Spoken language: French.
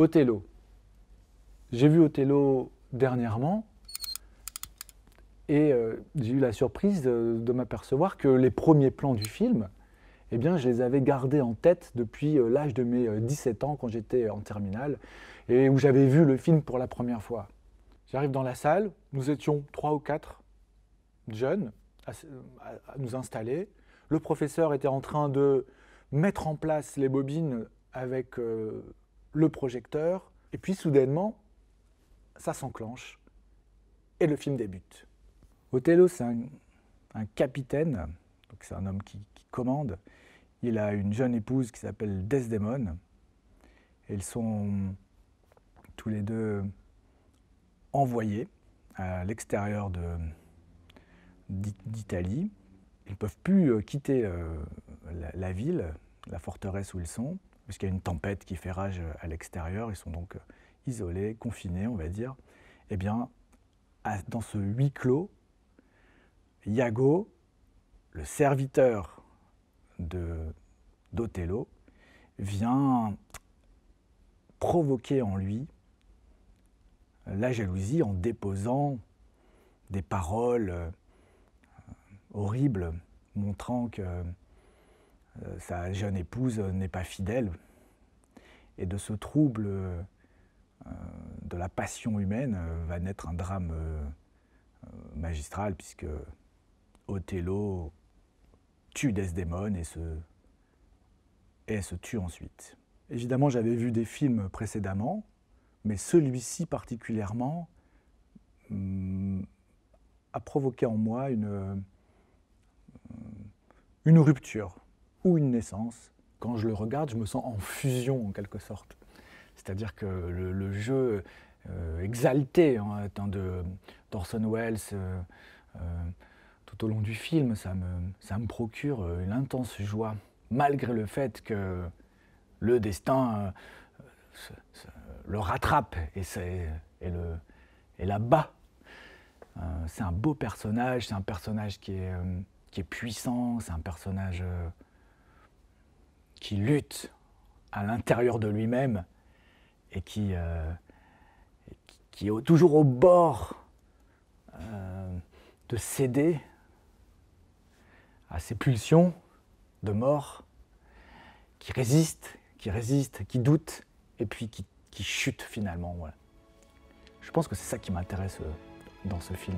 Othello. J'ai vu Othello dernièrement et euh, j'ai eu la surprise de, m'apercevoir que les premiers plans du film, eh bien, je les avais gardés en tête depuis euh, l'âge de mes 17 euh, ans quand j'étais en terminale et où j'avais vu le film pour la première fois. J'arrive dans la salle, nous étions trois ou quatre jeunes à nous installer. Le professeur était en train de mettre en place les bobines avec le projecteur, et puis soudainement, ça s'enclenche, et le film débute. Othello, c'est un, capitaine, donc c'est un homme qui, commande. Il a une jeune épouse qui s'appelle Desdemone. Et ils sont tous les deux envoyés à l'extérieur d'Italie. Ils ne peuvent plus euh, quitter euh, la ville, la forteresse où ils sont puisqu'il y a une tempête qui fait rage euh, à l'extérieur. Ils sont donc euh, isolés, confinés, on va dire. Eh bien, dans ce huis clos, Iago, le serviteur d'Othello, vient provoquer en lui la jalousie en déposant des paroles euh, horribles, montrant que euh, sa jeune épouse euh, n'est pas fidèle. Et de ce trouble euh, de la passion humaine va naître un drame magistral, puisque Othello tue Desdémone et se, et se tue ensuite. Évidemment, j'avais vu des films précédemment, mais celui-ci particulièrement mm, a provoqué en moi une, une rupture ou une naissance, quand je le regarde, je me sens en fusion en quelque sorte. C'est-à-dire que le, jeu euh, exalté hein, de d'Orson Welles euh, euh, tout au long du film, ça me, ça me procure une intense joie, malgré le fait que le destin le rattrape et, et, le, et la bat. c'est un beau personnage, c'est un personnage qui est, qui est puissant, c'est un personnage qui lutte à l'intérieur de lui-même et qui, euh, qui est toujours au bord euh, de céder à ses pulsions de mort, qui résiste, qui résiste, qui doute, et puis qui, qui chute finalement. Je pense que c'est ça qui m'intéresse euh, dans ce film.